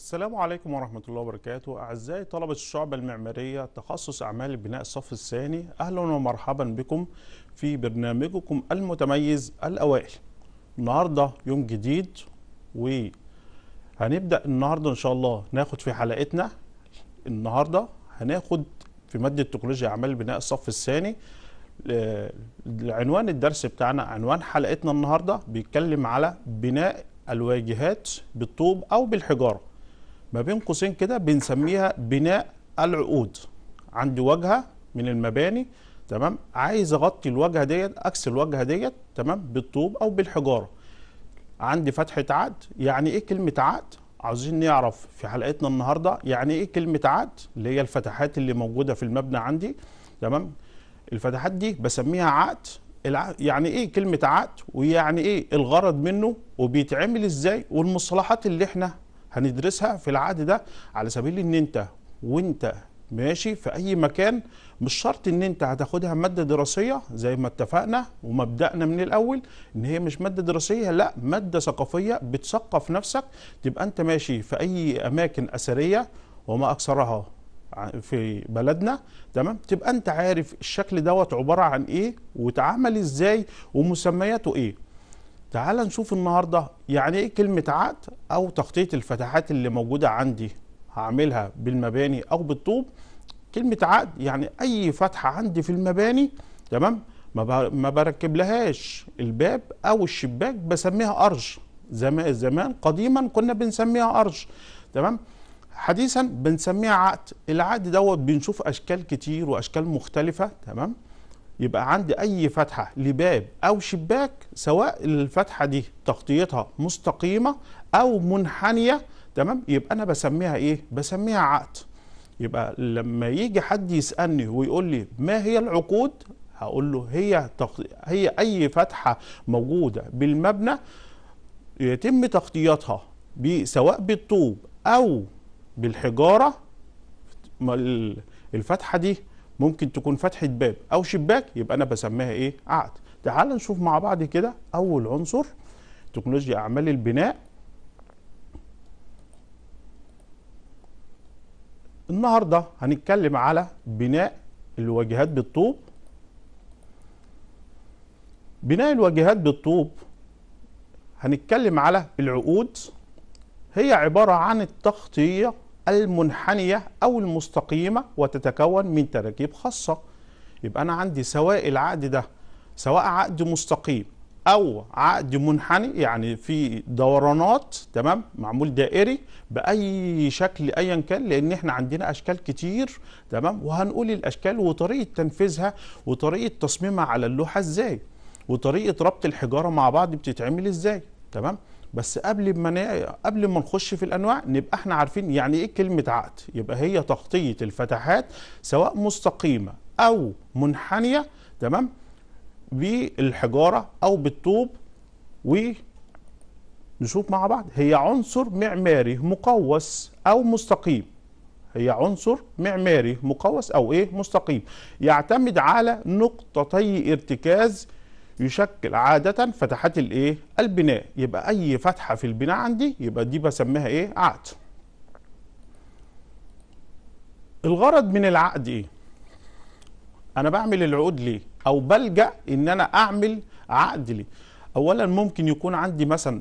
السلام عليكم ورحمة الله وبركاته أعزائي طلبة الشعب المعمارية تخصص أعمال البناء الصف الثاني أهلا ومرحبا بكم في برنامجكم المتميز الأوائل النهاردة يوم جديد وهنبدأ النهاردة إن شاء الله ناخد في حلقتنا النهاردة هناخد في مادة تكنولوجيا أعمال البناء الصف الثاني آه، عنوان الدرس بتاعنا عنوان حلقتنا النهاردة بيتكلم على بناء الواجهات بالطوب أو بالحجارة ما بين قوسين كده بنسميها بناء العقود عندي واجهه من المباني تمام عايز اغطي الواجهه ديت عكس الواجهه ديت تمام بالطوب او بالحجاره عندي فتحه عقد يعني ايه كلمه عقد عاوزين نعرف في حلقتنا النهارده يعني ايه كلمه عقد اللي هي الفتحات اللي موجوده في المبنى عندي تمام الفتحات دي بسميها عقد يعني ايه كلمه عقد ويعني ايه الغرض منه وبيتعمل ازاي والمصطلحات اللي احنا هندرسها في العقد ده على سبيل ان انت وانت ماشي في اي مكان مش شرط ان انت هتاخدها ماده دراسيه زي ما اتفقنا ومبدانا من الاول ان هي مش ماده دراسيه لا ماده ثقافيه بتثقف نفسك تبقى انت ماشي في اي اماكن اثريه وما اكثرها في بلدنا تمام تبقى انت عارف الشكل دوت عباره عن ايه وتعامل ازاي ومسمياته ايه تعال نشوف النهاردة يعني ايه كلمة عقد او تغطية الفتحات اللي موجودة عندي هعملها بالمباني او بالطوب كلمة عقد يعني اي فتحة عندي في المباني تمام ما بركب لهاش الباب او الشباك بسميها ارج زمان زمان قديما كنا بنسميها ارج تمام حديثا بنسميها عقد العقد دوت بنشوف اشكال كتير واشكال مختلفة تمام يبقى عندي اي فتحه لباب او شباك سواء الفتحه دي تغطيتها مستقيمه او منحنيه تمام يبقى انا بسميها ايه بسميها عقد يبقى لما يجي حد يسالني ويقول لي ما هي العقود هقول له هي تغطي... هي اي فتحه موجوده بالمبنى يتم تغطيتها سواء بالطوب او بالحجاره الفتحه دي ممكن تكون فتحه باب او شباك يبقى انا بسميها ايه عقد تعال نشوف مع بعض كده اول عنصر تكنولوجيا اعمال البناء النهارده هنتكلم على بناء الواجهات بالطوب بناء الواجهات بالطوب هنتكلم على العقود هي عبارة عن التغطية المنحنية أو المستقيمة وتتكون من تراكيب خاصة يبقى أنا عندي سواء العقد ده سواء عقد مستقيم أو عقد منحني يعني في دورانات تمام معمول دائري بأي شكل أيا كان لأن إحنا عندنا أشكال كتير تمام وهنقول الأشكال وطريقة تنفيذها وطريقة تصميمها على اللوحة إزاي وطريقة ربط الحجارة مع بعض بتتعمل إزاي تمام بس قبل ما ن... قبل ما نخش في الانواع نبقى احنا عارفين يعني ايه كلمه عقد يبقى هي تغطيه الفتحات سواء مستقيمه او منحنيه تمام بالحجاره او بالطوب ونشوف مع بعض هي عنصر معماري مقوس او مستقيم هي عنصر معماري مقوس او ايه مستقيم يعتمد على نقطتي ارتكاز يشكل عادة فتحات الايه البناء يبقى اي فتحة في البناء عندي يبقى دي بسميها ايه عقد الغرض من العقد ايه انا بعمل العقود ليه او بلجأ ان انا اعمل عقد ليه اولا ممكن يكون عندي مثلا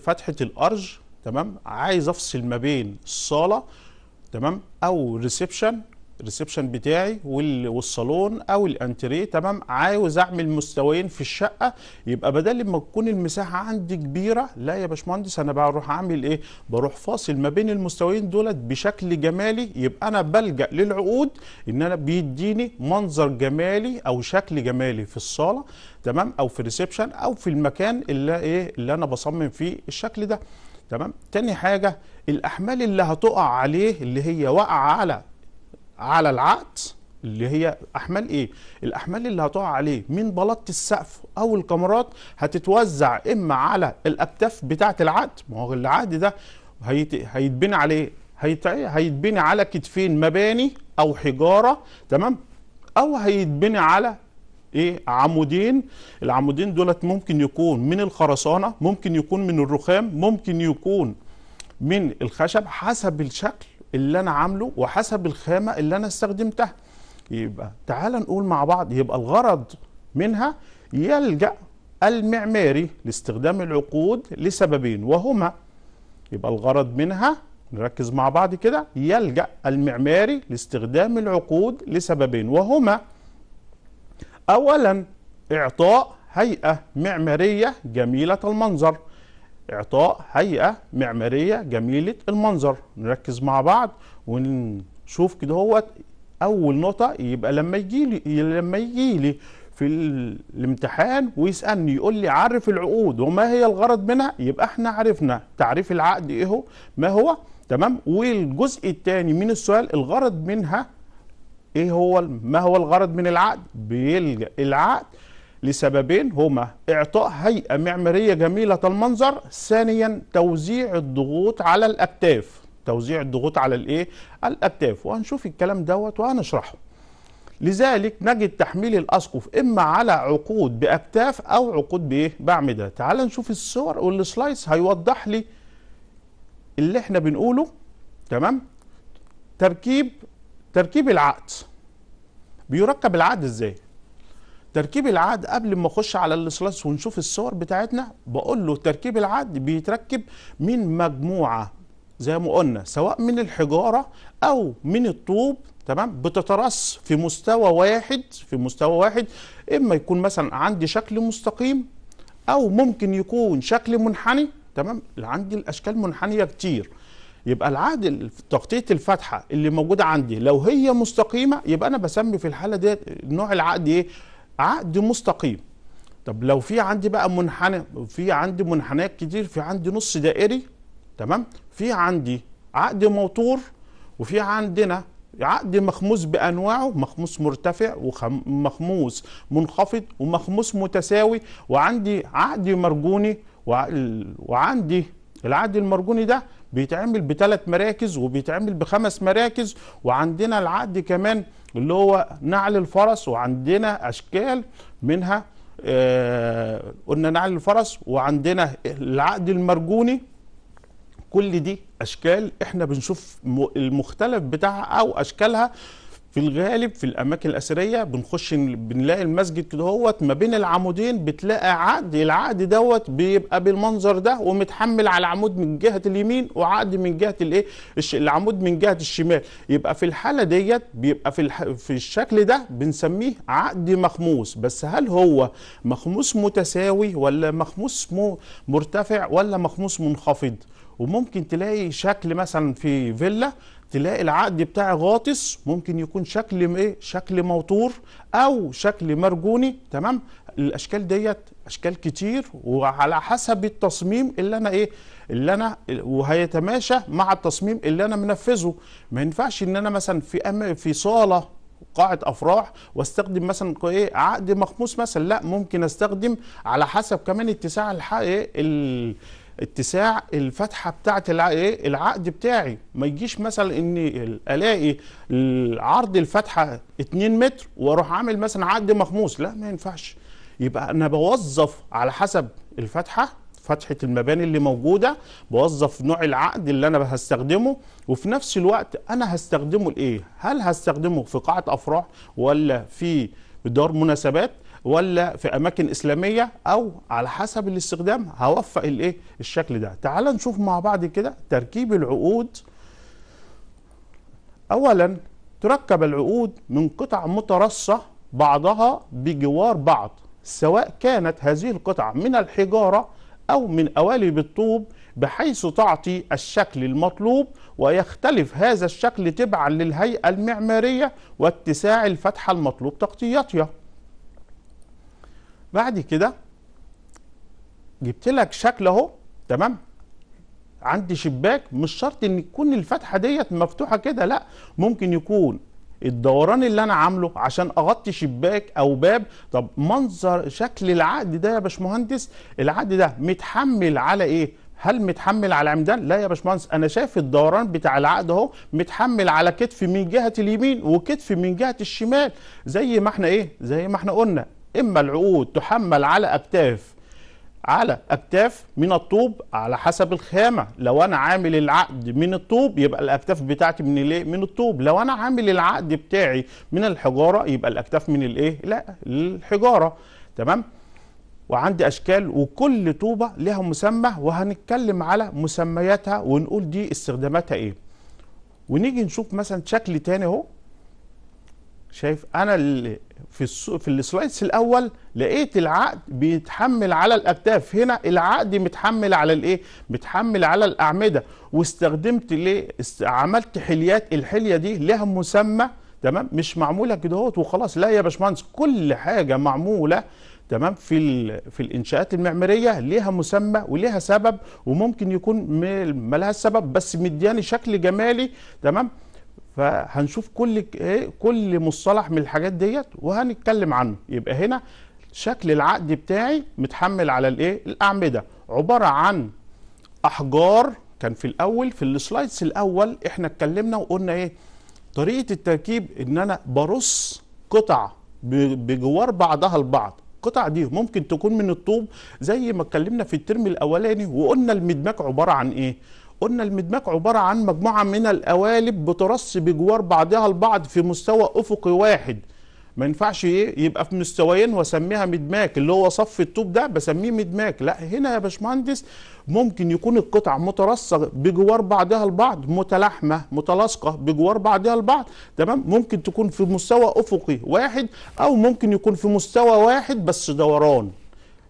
فتحة الارج تمام عايز افصل ما بين الصالة تمام او ريسبشن الريسبشن بتاعي والصالون او الانتريه تمام عاوز اعمل مستويين في الشقه يبقى بدل ما تكون المساحه عندي كبيره لا يا باشمهندس انا بروح اعمل ايه بروح فاصل ما بين المستويين دولت بشكل جمالي يبقى انا بلجا للعقود ان انا بيديني منظر جمالي او شكل جمالي في الصاله تمام او في الريسبشن او في المكان اللي ايه اللي انا بصمم فيه الشكل ده تمام تاني حاجه الاحمال اللي هتقع عليه اللي هي واقعه على على العقد اللي هي احمال ايه الاحمال اللي هتقع عليه من بلاطه السقف او الكاميرات هتتوزع اما على الاكتاف بتاعه العقد ما هو العقد ده هيتبني عليه هيتبني على كتفين مباني او حجاره تمام او هيتبني على ايه عمودين العمودين دولت ممكن يكون من الخرسانه ممكن يكون من الرخام ممكن يكون من الخشب حسب الشكل اللي انا عامله وحسب الخامه اللي انا استخدمتها يبقى تعال نقول مع بعض يبقى الغرض منها يلجا المعماري لاستخدام العقود لسببين وهما يبقى الغرض منها نركز مع بعض كده يلجا المعماري لاستخدام العقود لسببين وهما اولا اعطاء هيئه معماريه جميله المنظر إعطاء هيئة معمارية جميلة المنظر نركز مع بعض ونشوف كده هو أول نقطة يبقى لما يجي لي لما يجي لي في الامتحان ويسالني يقول لي عرف العقود وما هي الغرض منها يبقى احنا عرفنا تعريف العقد ايه هو ما هو تمام والجزء الثاني من السؤال الغرض منها ايه هو ما هو الغرض من العقد بيلجا العقد لسببين هما إعطاء هيئة معمارية جميلة المنظر ثانيا توزيع الضغوط على الأكتاف توزيع الضغوط على الإيه؟ الأكتاف وهنشوف الكلام دوت وهنشرحه لذلك نجد تحميل الأسقف إما على عقود بأكتاف أو عقود بإيه؟ بأعمدة تعال نشوف الصور والسلايس هيوضح لي اللي احنا بنقوله تمام تركيب تركيب العقد بيركب العقد ازاي تركيب العقد قبل ما اخش على الاثلاث ونشوف الصور بتاعتنا بقول له تركيب العقد بيتركب من مجموعه زي ما قلنا سواء من الحجاره او من الطوب تمام بتترص في مستوى واحد في مستوى واحد اما يكون مثلا عندي شكل مستقيم او ممكن يكون شكل منحني تمام عندي الاشكال منحنيه كتير يبقى العقد تغطيه الفتحه اللي موجوده عندي لو هي مستقيمه يبقى انا بسمي في الحاله ديت نوع العقد ايه عقد مستقيم طب لو في عندي بقى منحنى في عندي منحنيات كتير في عندي نص دائري تمام في عندي عقد موتور وفي عندنا عقد مخموس بانواعه مخموس مرتفع ومخموس منخفض ومخموس متساوي وعندي عقد مرجوني وعندي العقد المرجوني ده بيتعمل بثلاث مراكز وبيتعمل بخمس مراكز وعندنا العقد كمان اللي هو نعل الفرس وعندنا اشكال منها آه قلنا نعل الفرس وعندنا العقد المرجوني كل دي اشكال احنا بنشوف المختلف بتاعها او اشكالها في الغالب في الاماكن الاثريه بنخش بنلاقي المسجد كده هوت ما بين العمودين بتلاقي عقد العقد دوت بيبقى بالمنظر ده ومتحمل على عمود من جهه اليمين وعقد من جهه الايه العمود من جهه الشمال يبقى في الحاله ديت بيبقى في الح... في الشكل ده بنسميه عقد مخموس بس هل هو مخموس متساوي ولا مخموس م... مرتفع ولا مخموس منخفض وممكن تلاقي شكل مثلا في فيلا تلاقي العقد بتاعي غاطس ممكن يكون شكل ايه شكل موتور او شكل مرجوني تمام الاشكال ديت اشكال كتير وعلى حسب التصميم اللي انا ايه اللي انا وهيتماشى مع التصميم اللي انا منفذه ما ينفعش ان انا مثلا في أم في صاله قاعة أفراح واستخدم مثلا إيه عقد مخموس مثلا لا ممكن استخدم على حسب كمان اتساع الحق إيه اتساع الفتحه بتاعه إيه؟ العقد بتاعي ما يجيش مثلا ان الاقي عرض الفتحه 2 متر واروح عامل مثلا عقد مخموس لا ما ينفعش يبقى انا بوظف على حسب الفتحه فتحه المباني اللي موجوده بوظف نوع العقد اللي انا هستخدمه وفي نفس الوقت انا هستخدمه لايه هل هستخدمه في قاعه افراح ولا في دار مناسبات ولا في اماكن اسلاميه او على حسب الاستخدام هوفق الايه الشكل ده تعال نشوف مع بعض كده تركيب العقود اولا تركب العقود من قطع مترصه بعضها بجوار بعض سواء كانت هذه القطع من الحجاره او من قوالب الطوب بحيث تعطي الشكل المطلوب ويختلف هذا الشكل تبعا للهيئه المعماريه واتساع الفتحه المطلوب تغطيتها بعد كده جبت لك شكل اهو تمام عندي شباك مش شرط ان تكون الفتحه ديت مفتوحه كده لا ممكن يكون الدوران اللي انا عامله عشان اغطي شباك او باب طب منظر شكل العقد ده يا باشمهندس العقد ده متحمل على ايه هل متحمل على عمدان لا يا باشمهندس انا شايف الدوران بتاع العقد اهو متحمل على كتف من جهه اليمين وكتف من جهه الشمال زي ما احنا ايه زي ما احنا قلنا إما العقود تحمل على أكتاف على أكتاف من الطوب على حسب الخامة لو أنا عامل العقد من الطوب يبقى الأكتاف بتاعتي من الإيه؟ من الطوب لو أنا عامل العقد بتاعي من الحجارة يبقى الأكتاف من الإيه؟ لا الحجارة تمام؟ وعندي اشكال وكل طوبه لها مسمى وهنتكلم على مسمياتها ونقول دي استخداماتها ايه ونيجي نشوف مثلا شكل تاني اهو شايف انا اللي في السو... في السلايس الاول لقيت العقد بيتحمل على الاكتاف هنا العقد متحمل على الايه متحمل على الاعمده واستخدمت ليه است... عملت حليات الحليه دي لها مسمى تمام مش معموله كده وخلاص لا يا باشمهندس كل حاجه معموله تمام في ال... في الانشاءات المعماريه ليها مسمى وليها سبب وممكن يكون ملهاش سبب بس مدياني شكل جمالي تمام فهنشوف كل ايه كل مصطلح من الحاجات ديت وهنتكلم عنه يبقى هنا شكل العقد بتاعي متحمل على الايه الاعمده عباره عن احجار كان في الاول في السلايدز الاول احنا اتكلمنا وقلنا ايه طريقه التركيب ان انا برص قطع بجوار بعضها البعض القطع دي ممكن تكون من الطوب زي ما اتكلمنا في الترم الاولاني وقلنا المدماج عباره عن ايه قلنا المدماك عبارة عن مجموعة من القوالب بترص بجوار بعضها البعض في مستوى أفقي واحد ما ينفعش ايه يبقى في مستويين واسميها مدماك اللي هو صف الطوب ده بسميه مدماك لا هنا يا باشمهندس ممكن يكون القطع مترصه بجوار بعضها البعض متلاحمه متلاصقه بجوار بعضها البعض تمام ممكن تكون في مستوى افقي واحد او ممكن يكون في مستوى واحد بس دوران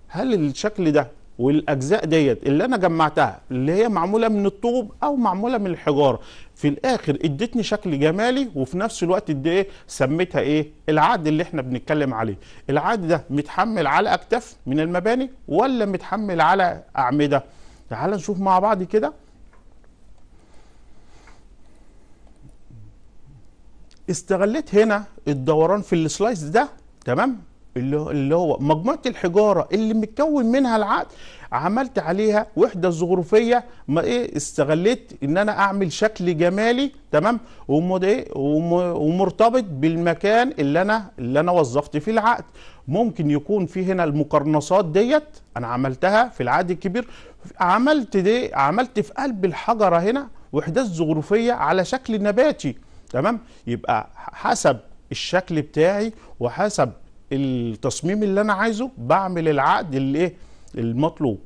هل الشكل ده والاجزاء ديت اللي انا جمعتها اللي هي معموله من الطوب او معموله من الحجاره في الاخر ادتني شكل جمالي وفي نفس الوقت ادي ايه سميتها ايه العقد اللي احنا بنتكلم عليه العقد ده متحمل على اكتاف من المباني ولا متحمل على اعمده تعال نشوف مع بعض كده استغليت هنا الدوران في السلايس ده تمام اللي هو مجموعه الحجاره اللي متكون منها العقد عملت عليها وحده ظروفيه ما ايه استغليت ان انا اعمل شكل جمالي تمام إيه، ومرتبط بالمكان اللي انا اللي انا وظفت فيه العقد ممكن يكون في هنا المقرنصات ديت انا عملتها في العقد الكبير عملت دي عملت في قلب الحجره هنا وحدات ظروفيه على شكل نباتي تمام يبقى حسب الشكل بتاعي وحسب التصميم اللي انا عايزه بعمل العقد اللي ايه المطلوب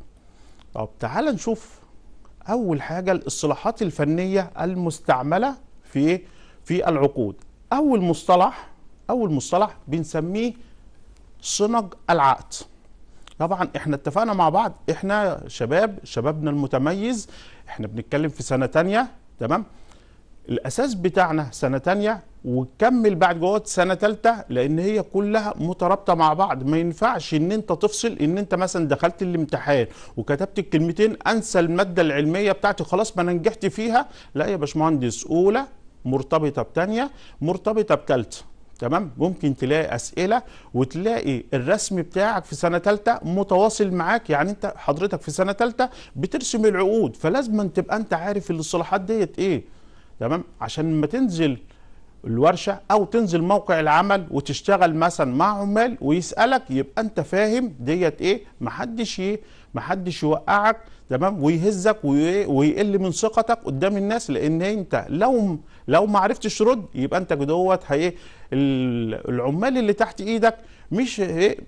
طب تعال نشوف اول حاجه الاصطلاحات الفنيه المستعمله في إيه؟ في العقود اول مصطلح اول مصطلح بنسميه صنج العقد طبعا احنا اتفقنا مع بعض احنا شباب شبابنا المتميز احنا بنتكلم في سنه تانية تمام الاساس بتاعنا سنه تانية وكمل بعد جوات سنه ثالثه لان هي كلها مترابطه مع بعض ما ينفعش ان انت تفصل ان انت مثلا دخلت الامتحان وكتبت الكلمتين انسى الماده العلميه بتاعتي خلاص ما انا نجحت فيها لا يا باشمهندس اولى مرتبطه بثانيه مرتبطه بثالثه تمام ممكن تلاقي اسئله وتلاقي الرسم بتاعك في سنه ثالثه متواصل معاك يعني انت حضرتك في سنه ثالثه بترسم العقود فلازم تبقى انت عارف الاصطلاحات ديت ايه تمام عشان ما تنزل الورشه او تنزل موقع العمل وتشتغل مثلا مع عمال ويسالك يبقى انت فاهم ديت ايه محدش ايه محدش يوقعك تمام ويهزك ويقل من ثقتك قدام الناس لان انت لو لو ما عرفتش ترد يبقى انت دوت العمال اللي تحت ايدك مش ايه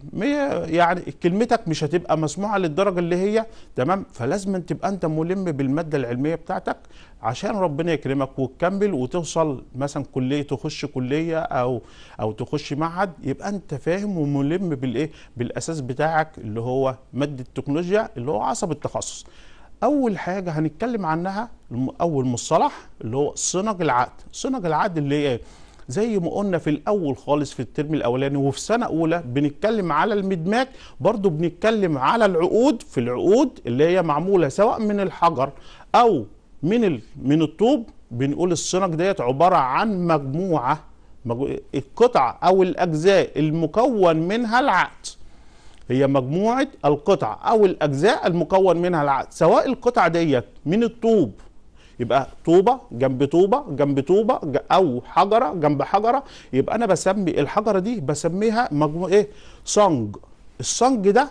يعني كلمتك مش هتبقى مسموعه للدرجه اللي هي تمام فلازم تبقى انت ملم بالماده العلميه بتاعتك عشان ربنا يكرمك وتكمل وتوصل مثلا كليه تخش كليه او او تخش معهد يبقى انت فاهم وملم بالايه بالاساس بتاعك اللي هو ماده التكنولوجيا اللي هو عصب التخصص اول حاجه هنتكلم عنها اول مصطلح اللي هو صنج العقد صنج العقد اللي ايه زي ما قلنا في الاول خالص في الترم الاولاني وفي سنه اولى بنتكلم على المدماج برضو بنتكلم على العقود في العقود اللي هي معموله سواء من الحجر او من من الطوب بنقول الصنج ديت عباره عن مجموعه القطع او الاجزاء المكون منها العقد هي مجموعه القطع او الاجزاء المكون منها العقد سواء القطع ديت من الطوب يبقى طوبه جنب طوبه جنب طوبه او حجره جنب حجره يبقى انا بسمي الحجره دي بسميها مجموعه ايه صنج الصنج ده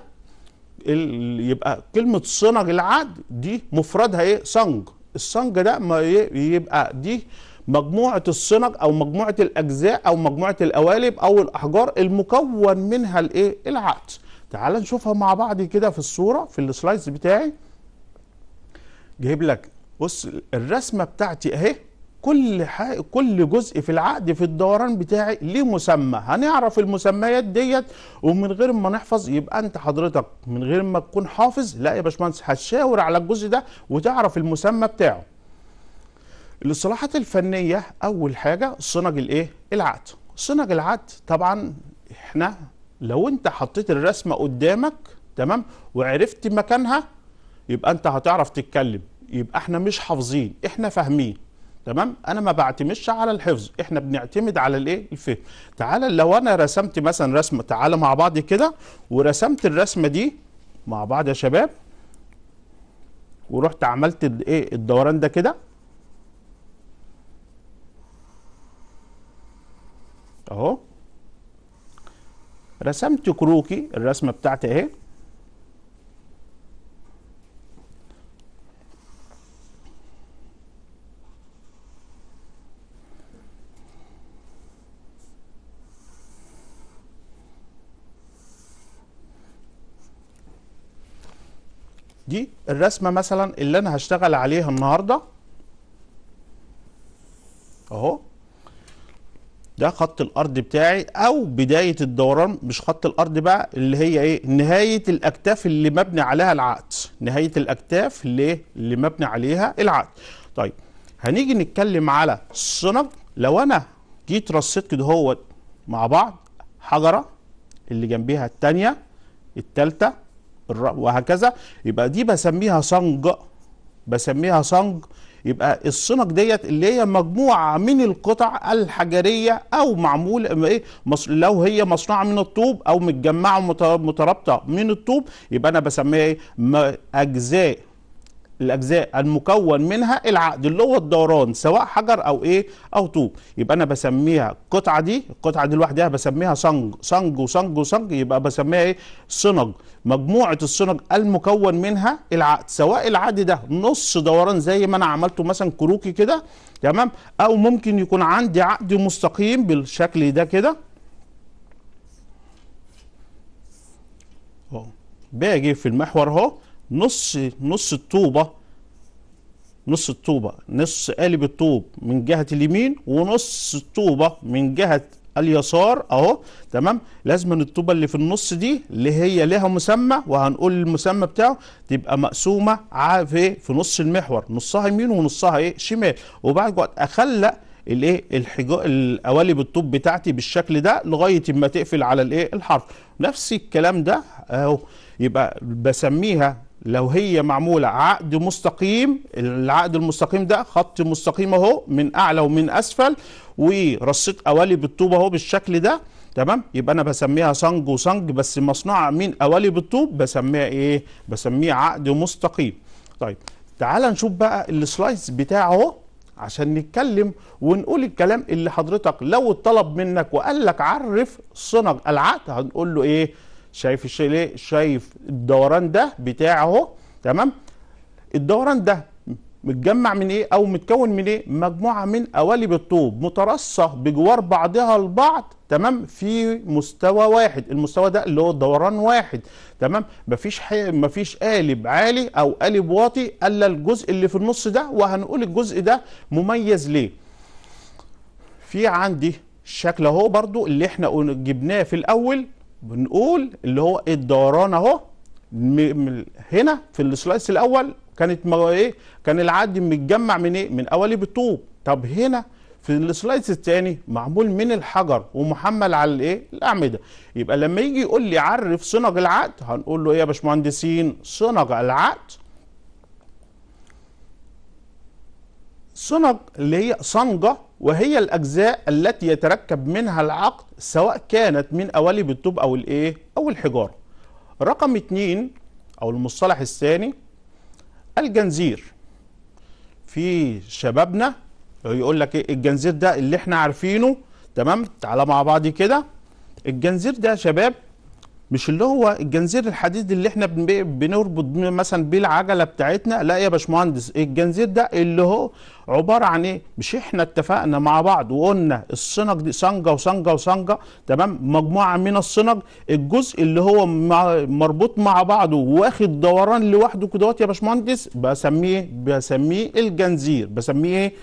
يبقى كلمه صنج العقد دي مفردها ايه صنج الصنج ده ما يبقى دي مجموعة الصنج أو مجموعة الأجزاء أو مجموعة القوالب أو الأحجار المكون منها الإيه؟ العقد. تعال نشوفها مع بعض كده في الصورة في السلايز بتاعي. جايب لك بص الرسمة بتاعتي أهي كل حاجة كل جزء في العقد في الدوران بتاعي ليه مسمى هنعرف المسميات ديت ومن غير ما نحفظ يبقى انت حضرتك من غير ما تكون حافظ لا يا باشمهندس هتشاور على الجزء ده وتعرف المسمى بتاعه الاصطلاحات الفنيه اول حاجه صنج الايه العقد صنج العقد طبعا احنا لو انت حطيت الرسمه قدامك تمام وعرفت مكانها يبقى انت هتعرف تتكلم يبقى احنا مش حافظين احنا فاهمين تمام انا ما بعتمدش على الحفظ احنا بنعتمد على الايه الفهم تعالى لو انا رسمت مثلا رسمه تعالى مع بعض كده ورسمت الرسمه دي مع بعض يا شباب ورحت عملت ايه الدوران ده كده اهو رسمت كروكي الرسمه بتاعتي اهي دي الرسمه مثلا اللي انا هشتغل عليها النهارده اهو ده خط الارض بتاعي او بدايه الدوران مش خط الارض بقى اللي هي ايه نهايه الاكتاف اللي مبني عليها العقد نهايه الاكتاف اللي اللي مبني عليها العقد طيب هنيجي نتكلم على الصنب لو انا جيت رصيت كده هو مع بعض حجره اللي جنبيها الثانيه الثالثه وهكذا يبقى دي بسميها صنج بسميها صنج يبقى الصنج ديت اللي هي مجموعه من القطع الحجريه او معمول ايه لو هي مصنوعه من الطوب او متجمعه مترابطه من الطوب يبقى انا بسميها ايه اجزاء الاجزاء المكون منها العقد اللي هو الدوران سواء حجر او ايه او طوب يبقى انا بسميها القطعه دي القطعه دي لوحدها بسميها صنج صنج وصنج وصنج يبقى بسميها ايه صنج مجموعه الصنج المكون منها العقد سواء العقد ده نص دوران زي ما انا عملته مثلا كروكي كده تمام او ممكن يكون عندي عقد مستقيم بالشكل ده كده باجي في المحور اهو نص نص الطوبه نص الطوبه نص قالب الطوب من جهه اليمين ونص الطوبه من جهه اليسار اهو تمام لازم الطوبه اللي في النص دي اللي هي لها مسمى وهنقول المسمى بتاعه تبقى مقسومه في في نص المحور نصها يمين ونصها ايه شمال وبعد وقت اخلق الايه الحجا القوالب الطوب بتاعتي بالشكل ده لغايه ما تقفل على الايه الحرف نفس الكلام ده اهو يبقى بسميها لو هي معمولة عقد مستقيم العقد المستقيم ده خط مستقيم اهو من أعلى ومن أسفل ورصيت قوالب الطوب اهو بالشكل ده تمام يبقى انا بسميها صنج وصنج بس مصنوعه من قوالب الطوب بسميها ايه بسميها عقد مستقيم طيب تعال نشوف بقى السلايس بتاعه اهو عشان نتكلم ونقول الكلام اللي حضرتك لو اتطلب منك وقال لك عرف صنج العقد هنقول له ايه شايف الشيء ليه شايف الدوران ده بتاع اهو تمام الدوران ده متجمع من ايه او متكون من ايه مجموعه من قوالب الطوب مترصه بجوار بعضها البعض تمام في مستوى واحد المستوى ده اللي هو دوران واحد تمام مفيش حي... مفيش قالب عالي او قالب واطي الا الجزء اللي في النص ده وهنقول الجزء ده مميز ليه في عندي شكل اهو برضو اللي احنا جبناه في الاول بنقول اللي هو الدوران اهو هنا في السلايس الاول كانت ما ايه كان العادي متجمع من ايه من اولي بالطوب طب هنا في السلايس الثاني معمول من الحجر ومحمل على الايه الاعمده يبقى لما يجي يقول لي عرف صنج العقد هنقول له ايه يا باشمهندسين صنج العقد صنج اللي هي صنجه وهي الأجزاء التي يتركب منها العقد سواء كانت من قوالب الطوب أو الإيه أو الحجارة رقم اتنين أو المصطلح الثاني الجنزير في شبابنا يقول لك ايه الجنزير ده اللي احنا عارفينه تمام تعالى مع بعض كده الجنزير ده يا شباب مش اللي هو الجنزير الحديد اللي احنا بنربط مثلا بيه العجله بتاعتنا لا يا باشمهندس الجنزير ده اللي هو عباره عن ايه مش احنا اتفقنا مع بعض وقلنا الصنج دي صنجه وصنجه وصنجه تمام مجموعه من الصنج الجزء اللي هو مربوط مع بعضه واخد دوران لوحده كدهوت يا باشمهندس بسميه بسميه الجنزير بسميه ايه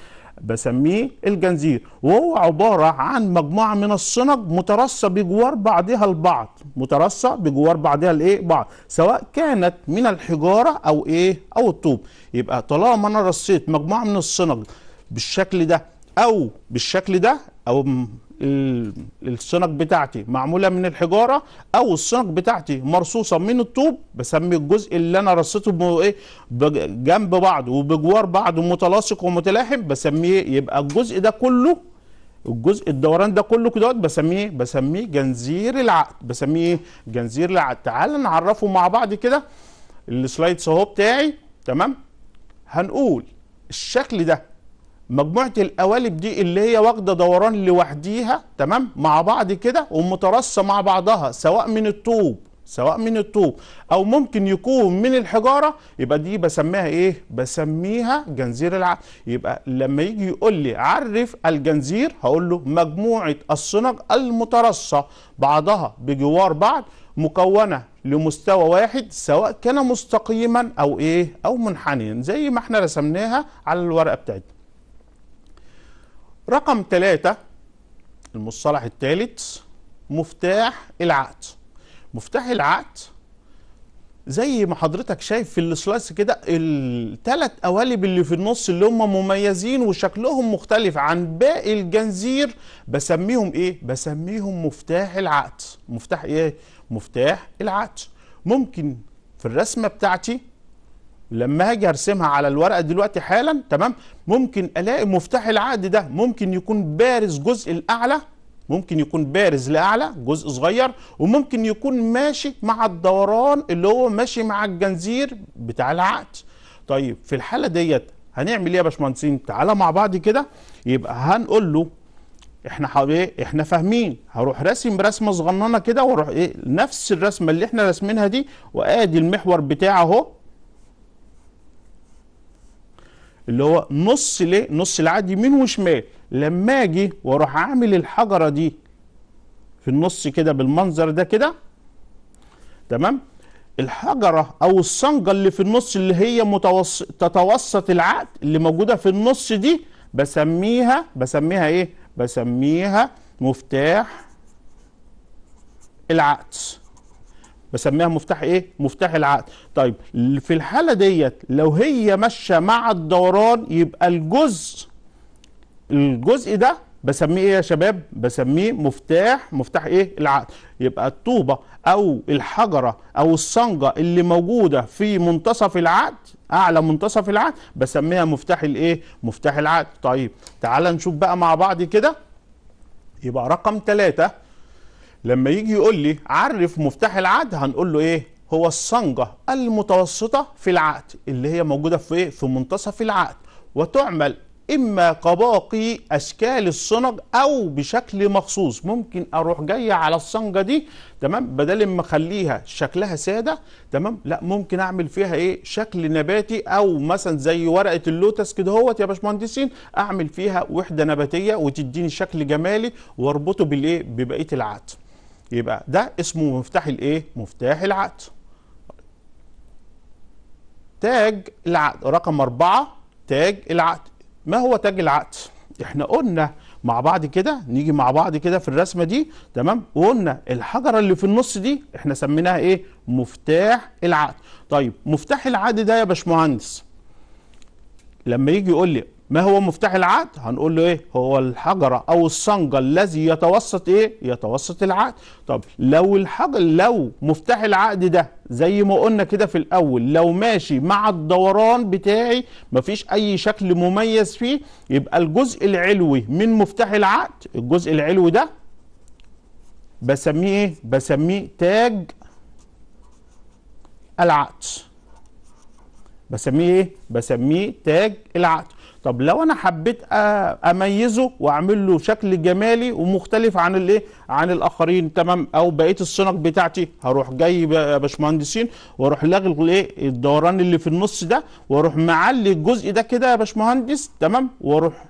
بسميه الجنزير وهو عبارة عن مجموعة من الصنج مترصة بجوار بعضها البعض مترصة بجوار بعضها الايه بعض سواء كانت من الحجارة او ايه او الطوب يبقى طالما انا رصيت مجموعة من الصنج بالشكل ده او بالشكل ده او الصنق بتاعتي معموله من الحجاره او الصنق بتاعتي مرصوصه من الطوب بسمي الجزء اللي انا رصيته ايه جنب بعض وبجوار بعض متلاصق ومتلاحم بسميه يبقى الجزء ده كله الجزء الدوران ده كله كده بسميه بسميه جنزير العقد بسميه إيه؟ جنزير العقد تعال نعرفه مع بعض كده السلايدز اهو بتاعي تمام هنقول الشكل ده مجموعه القوالب دي اللي هي واخده دوران لوحديها تمام مع بعض كده ومترصه مع بعضها سواء من الطوب سواء من الطوب او ممكن يكون من الحجاره يبقى دي بسميها ايه بسميها جنزير العقل يبقى لما يجي يقول لي عرف الجنزير هقول له مجموعه الصنج المترصه بعضها بجوار بعض مكونه لمستوى واحد سواء كان مستقيما او ايه او منحنيا زي ما احنا رسمناها على الورقه بتاعتنا رقم ثلاثة المصطلح الثالث مفتاح العقد مفتاح العقد زي ما حضرتك شايف في السلايس كده الثلاث قوالب اللي في النص اللي هم مميزين وشكلهم مختلف عن باقي الجنزير بسميهم ايه بسميهم مفتاح العقد مفتاح ايه مفتاح العقد ممكن في الرسمه بتاعتي لما اجي ارسمها على الورقه دلوقتي حالا تمام ممكن الاقي مفتاح العقد ده ممكن يكون بارز جزء الاعلى ممكن يكون بارز لاعلى جزء صغير وممكن يكون ماشي مع الدوران اللي هو ماشي مع الجنزير بتاع العقد طيب في الحاله ديت هنعمل ايه يا باشمهندسين تعالى مع بعض كده يبقى هنقول له احنا ايه احنا فاهمين هروح راسم رسمه صغننه كده واروح ايه نفس الرسمه اللي احنا راسمينها دي وادي المحور بتاعه اهو اللي هو نص ليه نص العادي يمين وشمال لما اجي واروح اعمل الحجره دي في النص كده بالمنظر ده كده تمام الحجره او الصنجه اللي في النص اللي هي متوسط تتوسط العقد اللي موجوده في النص دي بسميها بسميها ايه بسميها مفتاح العقد بسميها مفتاح ايه مفتاح العقد طيب في الحاله ديت لو هي ماشيه مع الدوران يبقى الجزء الجزء ده بسميه ايه يا شباب بسميه مفتاح مفتاح ايه العقد يبقى الطوبه او الحجره او الصنجه اللي موجوده في منتصف العقد اعلى منتصف العقد بسميها مفتاح الايه مفتاح العقد طيب تعال نشوف بقى مع بعض كده يبقى رقم ثلاثة لما يجي يقول لي عرف مفتاح العقد هنقول له ايه هو الصنجة المتوسطة في العقد اللي هي موجودة في ايه في منتصف العقد وتعمل إما كباقي أشكال الصنج أو بشكل مخصوص ممكن أروح جاية على الصنجة دي تمام بدل ما أخليها شكلها سادة تمام لا ممكن أعمل فيها إيه شكل نباتي أو مثلا زي ورقة اللوتس كده هوت يا باشمهندسين أعمل فيها وحدة نباتية وتديني شكل جمالي وأربطه بالإيه ببقية العقد يبقى ده اسمه مفتاح الايه مفتاح العقد تاج العقد رقم أربعة تاج العقد ما هو تاج العقد احنا قلنا مع بعض كده نيجي مع بعض كده في الرسمه دي تمام وقلنا الحجره اللي في النص دي احنا سميناها ايه مفتاح العقد طيب مفتاح العقد ده يا باشمهندس لما يجي يقول لي ما هو مفتاح العقد هنقول له ايه هو الحجره او الصنجه الذي يتوسط ايه يتوسط العقد طب لو الحجر لو مفتاح العقد ده زي ما قلنا كده في الاول لو ماشي مع الدوران بتاعي مفيش اي شكل مميز فيه يبقى الجزء العلوي من مفتاح العقد الجزء العلوي ده بسميه ايه بسميه تاج العقد بسميه ايه بسميه تاج العقد طب لو انا حبيت اميزه واعمل له شكل جمالي ومختلف عن الايه عن الاخرين تمام او بقيه الصنق بتاعتي هروح جاي يا باشمهندسين واروح لاغي الايه الدوران اللي في النص ده واروح معلي الجزء ده كده يا باشمهندس تمام واروح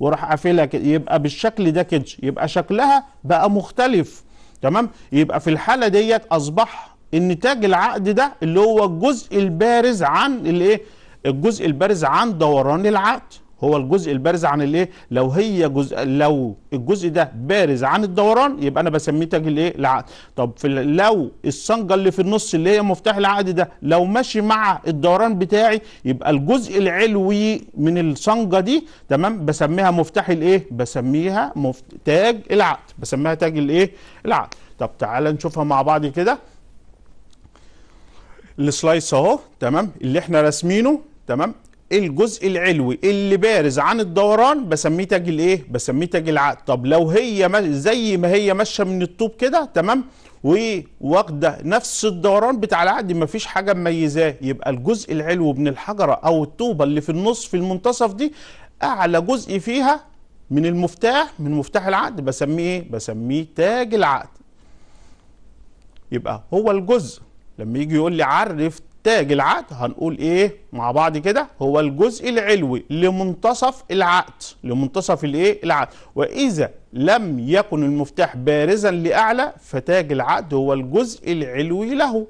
واروح قافلها كده يبقى بالشكل ده كده يبقى شكلها بقى مختلف تمام يبقى في الحاله ديت اصبح النتاج العقد ده اللي هو الجزء البارز عن الايه الجزء البارز عن دوران العقد هو الجزء البارز عن الايه لو هي جزء لو الجزء ده بارز عن الدوران يبقى انا بسميه تاج الايه العقد طب في لو الصنجه اللي في النص اللي هي مفتاح العقد ده لو ماشي مع الدوران بتاعي يبقى الجزء العلوي من الصنجه دي تمام بسميها مفتاح الايه بسميها مفت... تاج العقد بسميها تاج الايه العقد طب تعالى نشوفها مع بعض كده السلايس اهو تمام اللي احنا راسمينه تمام الجزء العلوي اللي بارز عن الدوران بسميه تاج الايه بسميه تاج العقد طب لو هي زي ما هي ماشيه من الطوب كده تمام وواخده نفس الدوران بتاع العقد مفيش حاجه مميزاه يبقى الجزء العلوي من الحجره او الطوبه اللي في النص في المنتصف دي اعلى جزء فيها من المفتاح من مفتاح العقد بسميه ايه بسميه تاج العقد يبقى هو الجزء لما يجي يقول لي عرف تاج العقد هنقول ايه مع بعض كده هو الجزء العلوي لمنتصف العقد لمنتصف الايه العقد واذا لم يكن المفتاح بارزا لاعلى فتاج العقد هو الجزء العلوي له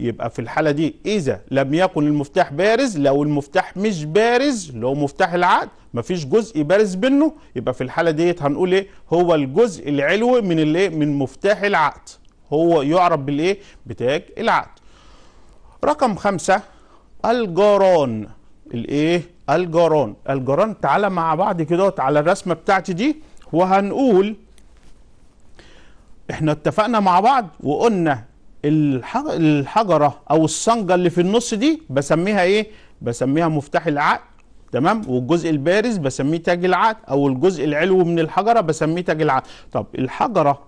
يبقى في الحالة دي إذا لم يكن المفتاح بارز لو المفتاح مش بارز لو مفتاح العقد مفيش جزء بارز منه يبقى في الحالة ديت هنقول إيه هو الجزء العلوي من الإيه من مفتاح العقد هو يعرف بالإيه بتاج العقد رقم خمسة الجران الايه الجران الجران تعالى مع بعض كده على الرسمة بتاعتي دي وهنقول احنا اتفقنا مع بعض وقلنا الحجرة او الصنجة اللي في النص دي بسميها ايه بسميها مفتاح العقل تمام والجزء البارز بسميه تاج العقد او الجزء العلو من الحجره بسميه تاج العقد طب الحجره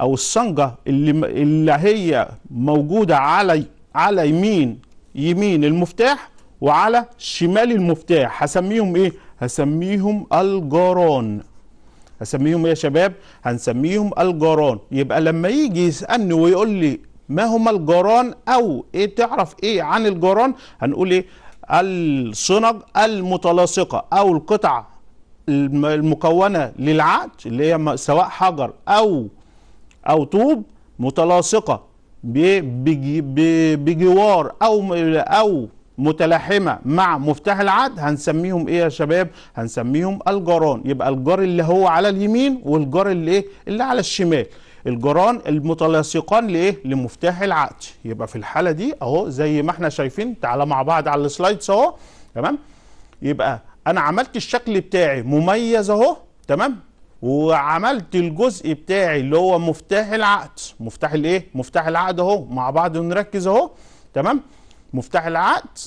او الصنجه اللي اللي هي موجوده على على يمين يمين المفتاح وعلى شمال المفتاح هسميهم ايه هسميهم الجران هسميهم ايه يا شباب هنسميهم الجران يبقى لما يجي يسالني ويقول لي ما هما الجران او ايه تعرف ايه عن الجران هنقول ايه الصنج المتلاصقه او القطع المكونه للعقد اللي هي سواء حجر او او طوب متلاصقه بجوار او او متلاحمه مع مفتاح العد هنسميهم ايه يا شباب هنسميهم الجران يبقى الجار اللي هو على اليمين والجار اللي ايه اللي على الشمال الجران المتلاصقان لايه لمفتاح العقد يبقى في الحاله دي اهو زي ما احنا شايفين تعالى مع بعض على السلايدز اهو تمام يبقى انا عملت الشكل بتاعي مميز اهو تمام وعملت الجزء بتاعي اللي هو مفتاح العقد مفتاح الايه مفتاح العقد اهو مع بعض ونركز اهو تمام مفتاح العقد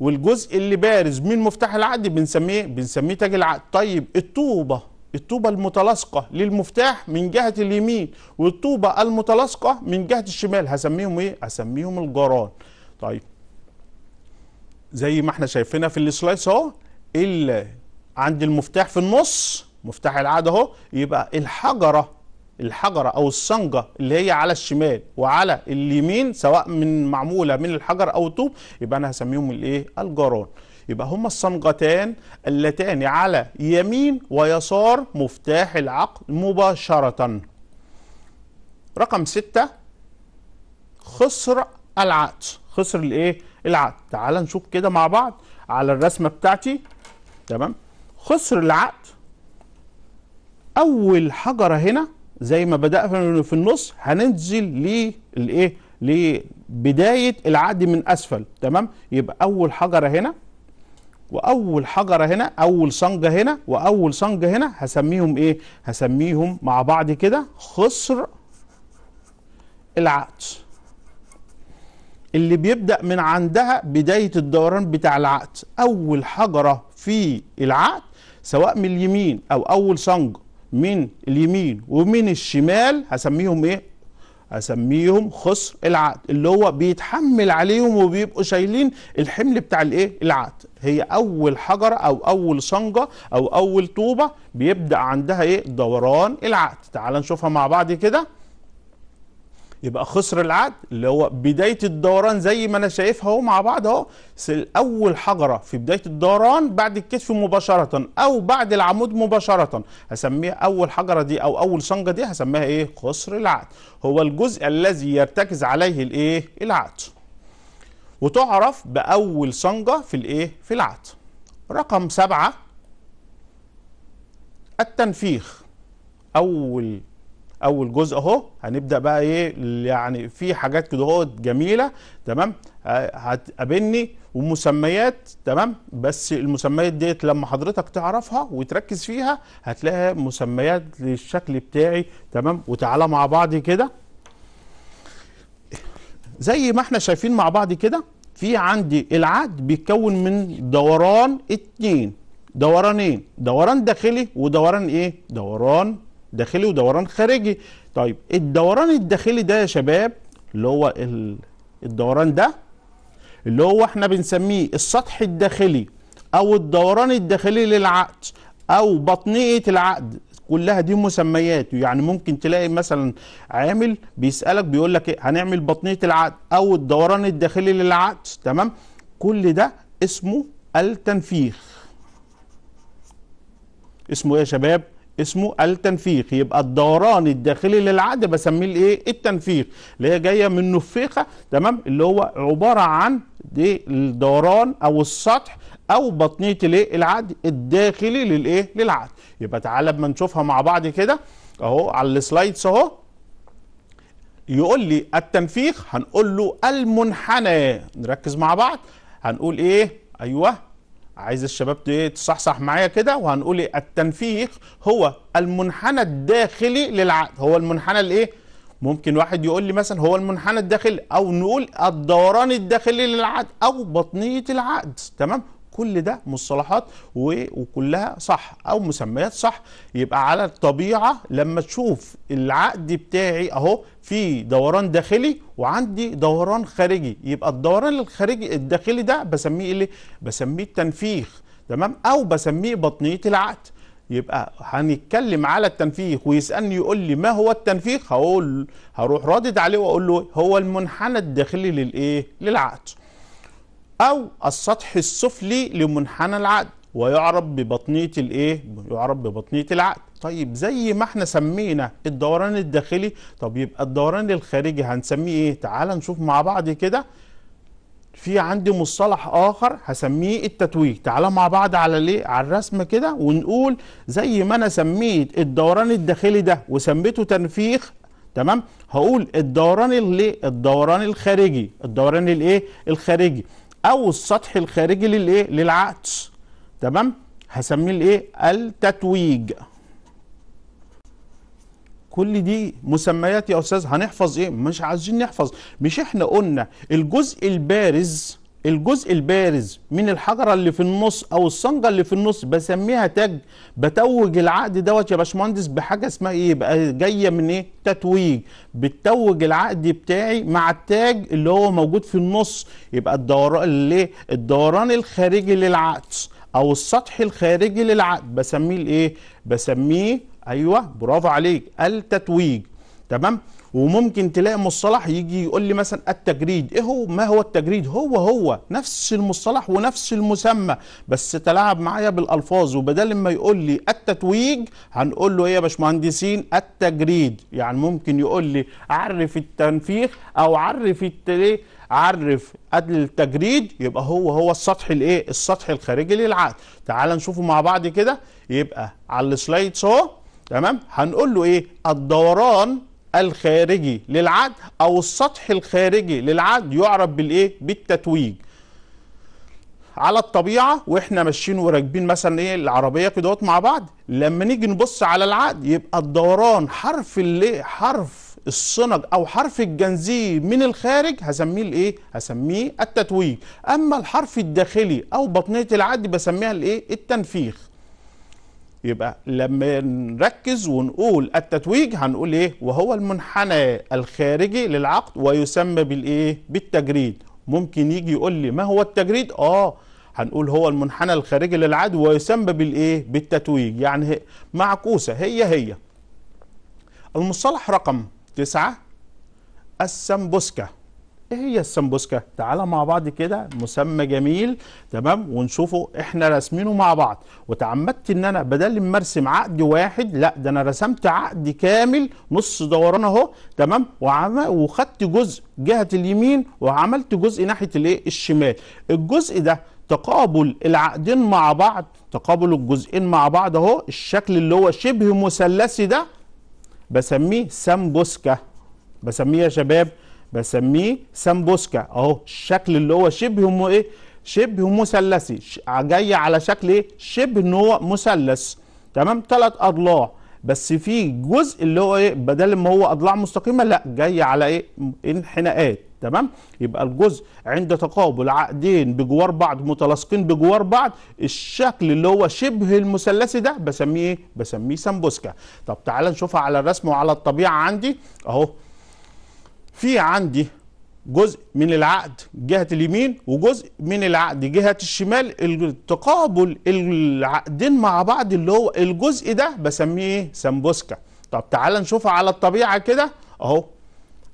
والجزء اللي بارز من مفتاح العقد بنسميه بنسميه تاج العقد طيب الطوبه الطوبه المتلاصقه للمفتاح من جهه اليمين والطوبه المتلاصقه من جهه الشمال هسميهم ايه هسميهم الجران طيب زي ما احنا شايفينها في السلايس اهو عند المفتاح في النص مفتاح العقد اهو يبقى الحجره الحجره او الصنجه اللي هي على الشمال وعلى اليمين سواء من معموله من الحجر او الطوب يبقى انا هسميهم الايه الجران يبقى هما الصنجتان اللتان على يمين ويسار مفتاح العقد مباشره رقم ستة خسر العقد خسر الايه العقد تعال نشوف كده مع بعض على الرسمه بتاعتي تمام خسر العقد اول حجره هنا زي ما بدانا في النص هننزل للايه لبدايه العقد من اسفل تمام يبقى اول حجره هنا واول حجره هنا اول صنجه هنا واول صنجه هنا هسميهم ايه هسميهم مع بعض كده خصر العقد اللي بيبدا من عندها بدايه الدوران بتاع العقد اول حجره في العقد سواء من اليمين او اول صنج من اليمين ومن الشمال هسميهم ايه هسميهم خصر العقد اللي هو بيتحمل عليهم وبيبقوا شايلين الحمل بتاع الايه العقد هي اول حجره او اول صنجه او اول طوبه بيبدا عندها ايه دوران العقد تعال نشوفها مع بعض كده يبقى خسر العقد اللي هو بدايه الدوران زي ما انا شايفها اهو مع بعض اهو اول حجره في بدايه الدوران بعد الكتف مباشره او بعد العمود مباشره هسميها اول حجره دي او اول صنجة دي هسميها ايه خسر العقد هو الجزء الذي يرتكز عليه الايه العقد وتعرف باول صنجة في الايه في العقد رقم سبعة التنفيخ اول اول جزء اهو هنبدا بقى ايه يعني في حاجات كده اهو جميله تمام آه، هتقابلني ومسميات تمام بس المسميات ديت لما حضرتك تعرفها وتركز فيها هتلاقي مسميات للشكل بتاعي تمام وتعالى مع بعض كده زي ما احنا شايفين مع بعض كده في عندي العد بيتكون من دوران اتنين دورانين دوران داخلي ودوران ايه دوران داخلي ودوران خارجي طيب الدوران الداخلي ده يا شباب اللي هو الدوران ده اللي هو احنا بنسميه السطح الداخلي او الدوران الداخلي للعقد او بطنيه العقد كلها دي مسميات يعني ممكن تلاقي مثلا عامل بيسالك بيقول لك إيه هنعمل بطنيه العقد او الدوران الداخلي للعقد تمام كل ده اسمه التنفيخ اسمه ايه يا شباب اسمه التنفيخ يبقى الدوران الداخلي للعقد بسميه الايه التنفيخ اللي هي جايه من نفيخه تمام اللي هو عباره عن دي الدوران او السطح او بطنيه الايه العقد الداخلي للايه للعقد يبقى تعالى اما نشوفها مع بعض كده اهو على السلايدز اهو يقول لي التنفيخ هنقول له المنحنى نركز مع بعض هنقول ايه ايوه عايز الشباب تصحصح معايا كده وهنقول ايه التنفيخ هو المنحنى الداخلي للعقد هو المنحنى الايه ممكن واحد يقول لي مثلا هو المنحنى الداخلي او نقول الدوران الداخلي للعقد او بطنيه العقد تمام كل ده مصطلحات وكلها صح او مسميات صح يبقى على الطبيعه لما تشوف العقد بتاعي اهو في دوران داخلي وعندي دوران خارجي يبقى الدوران الخارجي الداخلي ده بسميه ايه بسميه التنفيخ تمام او بسميه بطنيه العقد يبقى هنتكلم على التنفيخ ويسالني يقول لي ما هو التنفيخ هقول هروح رادد عليه واقول له هو المنحنى الداخلي للايه للعقد أو السطح السفلي لمنحنى العقد ويعرف ببطنية الإيه؟ يعرف ببطنية العقد طيب زي ما احنا سمينا الدوران الداخلي طب يبقى الدوران الخارجي هنسميه ايه تعال نشوف مع بعض كده في عندي مصطلح اخر هسميه التتويج تعالى مع بعض على ليه على الرسم كده ونقول زي ما انا سميت الدوران الداخلي ده وسميته تنفيخ تمام هقول الدوران اللي الدوران الخارجي الدوران الايه الخارجي او السطح الخارجي للايه للعقد تمام هسميه الايه التتويج كل دي مسميات يا استاذ هنحفظ ايه مش عايزين نحفظ مش احنا قلنا الجزء البارز الجزء البارز من الحجره اللي في النص او الصنجه اللي في النص بسميها تاج بتوج العقد دوت يا باشمهندس بحاجه اسمها ايه يبقى جايه من ايه تتويج بتتوج العقد بتاعي مع التاج اللي هو موجود في النص يبقى الدوران اللي إيه؟ الدوران الخارجي للعقد او السطح الخارجي للعقد بسميه الايه بسميه ايوه برافو عليك التتويج تمام وممكن تلاقي مصطلح يجي يقول لي مثلا التجريد ايه هو ما هو التجريد هو هو نفس المصطلح ونفس المسمى بس تلاعب معايا بالالفاظ وبدل ما يقول لي التتويج هنقول له ايه يا باشمهندسين التجريد يعني ممكن يقول لي عرف التنفيخ او عرف الايه عرف التجريد يبقى هو هو السطح الايه السطح الخارجي للعقد تعال نشوفه مع بعض كده يبقى على السلايد اهو تمام هنقول له ايه الدوران الخارجي للعد او السطح الخارجي للعد يعرف بالايه بالتتويج على الطبيعه واحنا ماشيين وراكبين مثلا ايه العربيه كده مع بعض لما نيجي نبص على العقد يبقى الدوران حرف اللي إيه؟ حرف الصنج او حرف الجنزير من الخارج هسميه الايه هسميه التتويج اما الحرف الداخلي او بطنيه العقد بسميها الايه التنفيخ يبقى لما نركز ونقول التتويج هنقول ايه وهو المنحنى الخارجي للعقد ويسمى بالايه بالتجريد ممكن يجي يقول لي ما هو التجريد اه هنقول هو المنحنى الخارجي للعقد ويسمى بالايه بالتتويج يعني معكوسه هي هي المصطلح رقم تسعة السمبوسكه ايه هي السمبوسكا تعالى مع بعض كده مسمى جميل تمام ونشوفه احنا راسمينه مع بعض وتعمدت ان انا بدل ما ارسم عقد واحد لا ده انا رسمت عقد كامل نص دوران اهو تمام وخدت جزء جهه اليمين وعملت جزء ناحيه الايه الشمال الجزء ده تقابل العقدين مع بعض تقابل الجزئين مع بعض اهو الشكل اللي هو شبه مثلثي ده بسميه سمبوسكا بسميه يا شباب بسميه سامبوسكا اهو الشكل اللي هو شبه مو ايه شبه مثلثي جاي على شكل ايه شبه ان هو مثلث تمام ثلاث اضلاع بس في جزء اللي هو ايه بدل ما هو اضلاع مستقيمه لا جاي على ايه انحناءات تمام يبقى الجزء عند تقابل عقدين بجوار بعض متلاصقين بجوار بعض الشكل اللي هو شبه المثلثي ده بسميه ايه بسميه سامبوسكا طب تعال نشوفها على الرسم وعلى الطبيعه عندي اهو في عندي جزء من العقد جهة اليمين وجزء من العقد جهة الشمال تقابل العقدين مع بعض اللي هو الجزء ده بسميه ايه سمبوسكا طب تعال نشوفها على الطبيعة كده اهو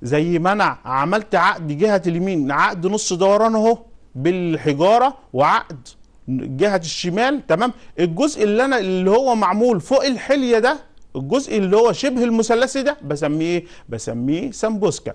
زي ما انا عملت عقد جهة اليمين عقد نص دوران اهو بالحجارة وعقد جهة الشمال تمام الجزء اللي انا اللي هو معمول فوق الحلية ده الجزء اللي هو شبه المثلثي ده بسميه بسميه سمبوسكا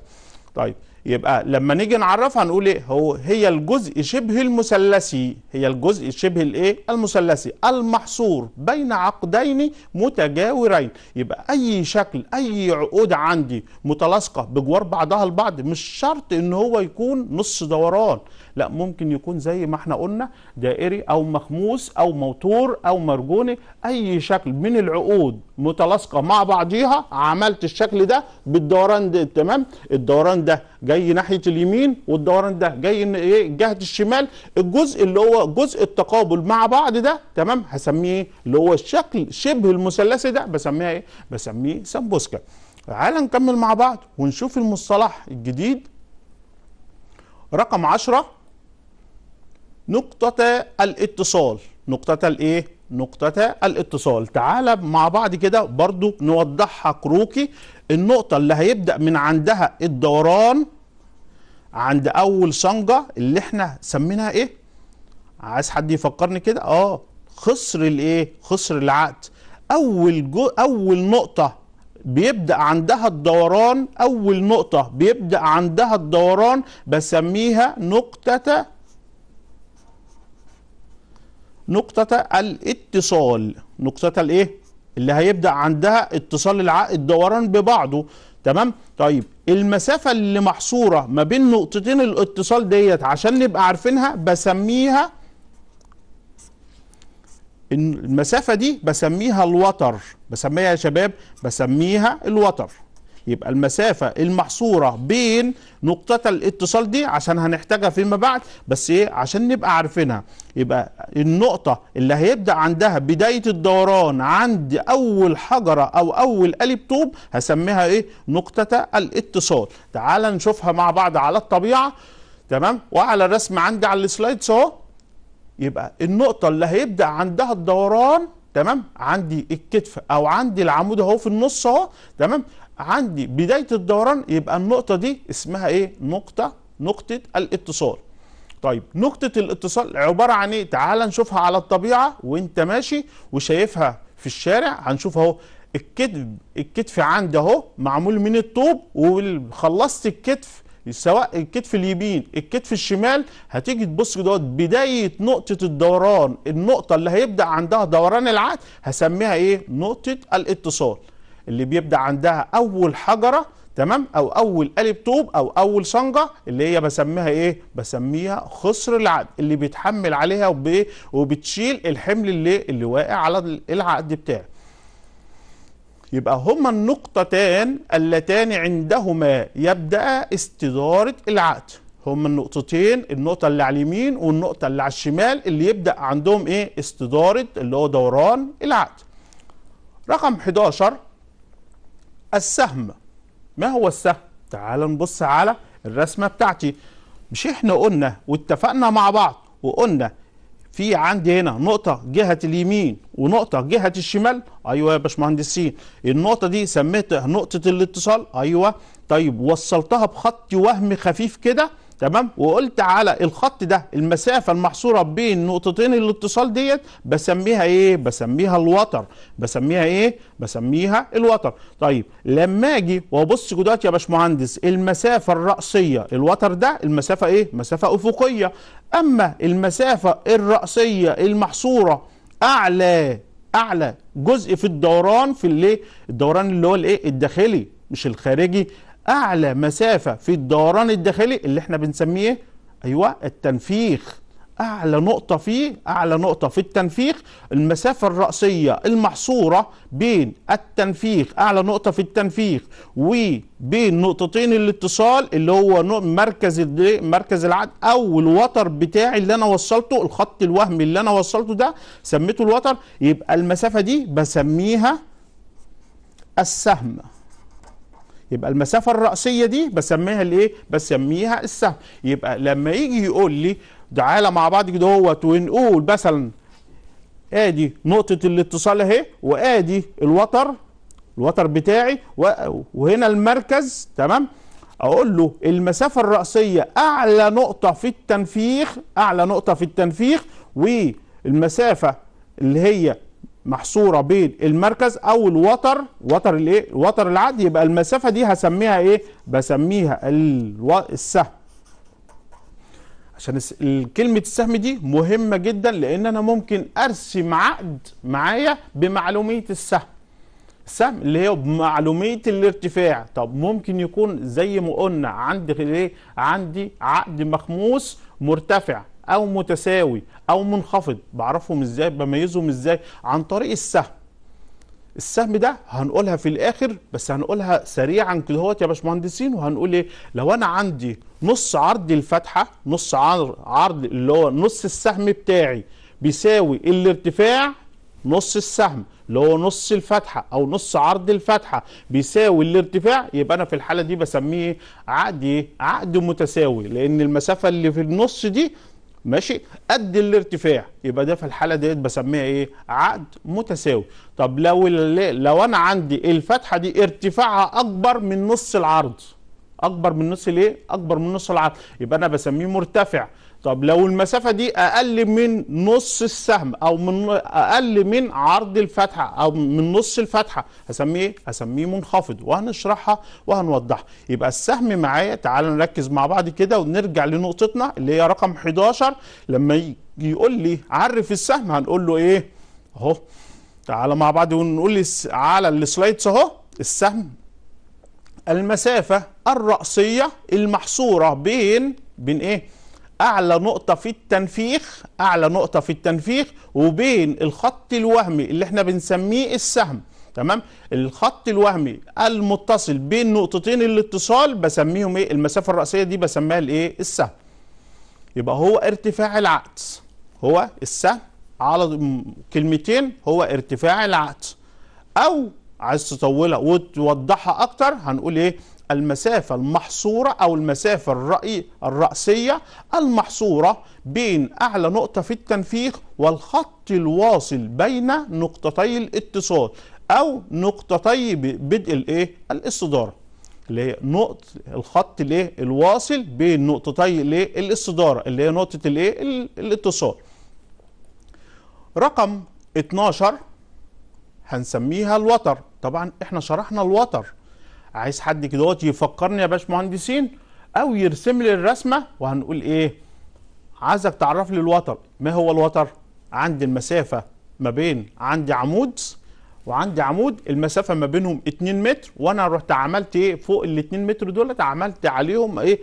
طيب يبقى لما نيجي نعرفها نقول ايه هو هي الجزء شبه المثلثي هي الجزء شبه الايه المثلثي المحصور بين عقدين متجاورين يبقى اي شكل اي عقود عندي متلاصقه بجوار بعضها البعض مش شرط ان هو يكون نص دوران لا ممكن يكون زي ما احنا قلنا دائري او مخموس او موتور او مرجوني اي شكل من العقود متلاصقه مع بعضيها عملت الشكل ده بالدوران ده تمام الدوران ده جاي ناحيه اليمين والدوران ده جاي ايه جهه الشمال الجزء اللي هو جزء التقابل مع بعض ده تمام هسميه ايه اللي هو الشكل شبه المثلثي ده بسميها ايه بسميه سمبوسكا تعال نكمل مع بعض ونشوف المصطلح الجديد رقم 10 نقطة الاتصال نقطة الايه نقطة الاتصال تعال مع بعض كده برضو نوضحها كروكي النقطة اللي هيبدأ من عندها الدوران عند أول صنجة اللي احنا سميناها ايه عايز حد يفكرني كده اه خسر الايه خسر العقد أول جو أول نقطة بيبدأ عندها الدوران أول نقطة بيبدأ عندها الدوران بسميها نقطة نقطة الاتصال نقطة الايه اللي هيبدأ عندها اتصال العقد دوران ببعضه تمام طيب المسافة اللي محصورة ما بين نقطتين الاتصال ديت عشان نبقى عارفينها بسميها المسافة دي بسميها الوتر بسميها يا شباب بسميها الوتر يبقى المسافة المحصورة بين نقطة الاتصال دي عشان هنحتاجها فيما بعد بس ايه عشان نبقى عارفينها يبقى النقطة اللي هيبدأ عندها بداية الدوران عند أول حجرة أو أول قلب طوب هسميها ايه نقطة الاتصال تعال نشوفها مع بعض على الطبيعة تمام وعلى الرسم عندي على السلايدز اهو يبقى النقطة اللي هيبدأ عندها الدوران تمام عندي الكتف او عندي العمود اهو في النص اهو تمام عندي بدايه الدوران يبقى النقطه دي اسمها ايه نقطه نقطه الاتصال طيب نقطه الاتصال عباره عن ايه تعال نشوفها على الطبيعه وانت ماشي وشايفها في الشارع هنشوف اهو الكتف الكتف عندي اهو معمول من الطوب وخلصت الكتف سواء الكتف اليمين الكتف الشمال هتيجي تبص دوت بدايه نقطه الدوران النقطه اللي هيبدا عندها دوران العقد هسميها ايه نقطه الاتصال اللي بيبدا عندها اول حجره تمام او اول قالب طوب او اول صنجه اللي هي بسميها ايه بسميها خصر العقد اللي بيتحمل عليها إيه؟ وبتشيل الحمل اللي اللي واقع على العقد بتاعه يبقى هما النقطتان اللتان عندهما يبدا استداره العقد هما النقطتين النقطة اللي على اليمين والنقطة اللي على الشمال اللي يبدأ عندهم ايه استدارة اللي هو دوران العقد رقم 11 السهم ما هو السهم تعال نبص على الرسمة بتاعتي مش احنا قلنا واتفقنا مع بعض وقلنا في عندي هنا نقطة جهة اليمين ونقطة جهة الشمال أيوة يا باشمهندسين النقطة دي سميتها نقطة الاتصال أيوة طيب وصلتها بخط وهم خفيف كده تمام وقلت على الخط ده المسافه المحصوره بين نقطتين الاتصال ديت بسميها ايه بسميها الوتر بسميها ايه بسميها الوتر طيب لما اجي وابص دلوقتي يا باشمهندس المسافه الراسيه الوتر ده المسافه ايه مسافه افقيه اما المسافه الراسيه المحصوره اعلى اعلى جزء في الدوران في الايه الدوران اللي هو الايه الداخلي مش الخارجي اعلى مسافه في الدوران الداخلي اللي احنا بنسميه ايوه التنفيخ اعلى نقطه فيه اعلى نقطه في التنفيخ المسافه الراسيه المحصوره بين التنفيخ اعلى نقطه في التنفيخ وبين نقطتين الاتصال اللي هو مركز مركز العد او الوتر بتاعي اللي انا وصلته الخط الوهمي اللي انا وصلته ده سميته الوتر يبقى المسافه دي بسميها السهم يبقى المسافه الراسيه دي بسميها الايه بسميها السهم يبقى لما يجي يقول لي تعالى مع بعض كده اهوت ونقول مثلا ادي نقطه الاتصال اهي وادي الوتر الوتر بتاعي وهنا المركز تمام اقول له المسافه الراسيه اعلى نقطه في التنفيخ اعلى نقطه في التنفيخ والمسافه اللي هي محصوره بين المركز او الوتر وتر الايه وتر العد يبقى المسافه دي هسميها ايه بسميها الو... السهم عشان كلمه السهم دي مهمه جدا لان انا ممكن ارسم عقد معايا بمعلوميه السهم السهم اللي هي بمعلوميه الارتفاع طب ممكن يكون زي ما قلنا عندي ايه عندي عقد مخموس مرتفع او متساوي او منخفض بعرفهم ازاي بميزهم ازاي عن طريق السهم السهم ده هنقولها في الاخر بس هنقولها سريعا كده يا باشمهندسين وهنقول ايه لو انا عندي نص عرض الفتحه نص عرض اللي هو نص السهم بتاعي بيساوي الارتفاع نص السهم اللي هو نص الفتحه او نص عرض الفتحه بيساوي الارتفاع يبقى انا في الحاله دي بسميه عقد ايه؟ عقد متساوي لان المسافه اللي في النص دي ماشي قد الارتفاع يبقى ده في الحاله ديت بسميها ايه عقد متساوي طب لو لو انا عندي الفتحه دي ارتفاعها اكبر من نص العرض اكبر من نص الايه اكبر من نص العرض يبقى انا بسميه مرتفع طب لو المسافة دي أقل من نص السهم أو من أقل من عرض الفتحة أو من نص الفتحة هسميه إيه؟ هسميه منخفض وهنشرحها وهنوضحها يبقى السهم معايا تعال نركز مع بعض كده ونرجع لنقطتنا اللي هي رقم 11 لما يقول لي عرف السهم هنقول له إيه أهو تعالى مع بعض ونقول على السلايدز أهو السهم المسافة الرأسية المحصورة بين بين إيه؟ اعلى نقطه في التنفيخ اعلى نقطه في التنفيخ وبين الخط الوهمي اللي احنا بنسميه السهم تمام الخط الوهمي المتصل بين نقطتين الاتصال بسميهم ايه المسافه الراسيه دي بسميها الايه السهم يبقى هو ارتفاع العقد هو السهم على كلمتين هو ارتفاع العقد او عايز تطولها وتوضحها اكتر هنقول ايه المسافة المحصورة أو المسافة الرأي الرأسية المحصورة بين أعلى نقطة في التنفيخ والخط الواصل بين نقطتي الاتصال أو نقطتي بدء الإيه؟ الاستدارة اللي هي نقطة الخط الايه الواصل بين نقطتي الايه الاستداره اللي هي نقطه الايه الاتصال رقم 12 هنسميها الوتر طبعا احنا شرحنا الوتر عايز حد كده يفكرني يا باشمهندسين او يرسم لي الرسمه وهنقول ايه عايزك تعرف لي الوتر ما هو الوتر عندي المسافه ما بين عندي عمود وعندي عمود المسافه ما بينهم 2 متر وانا رحت عملت ايه فوق ال 2 متر دولت عملت عليهم ايه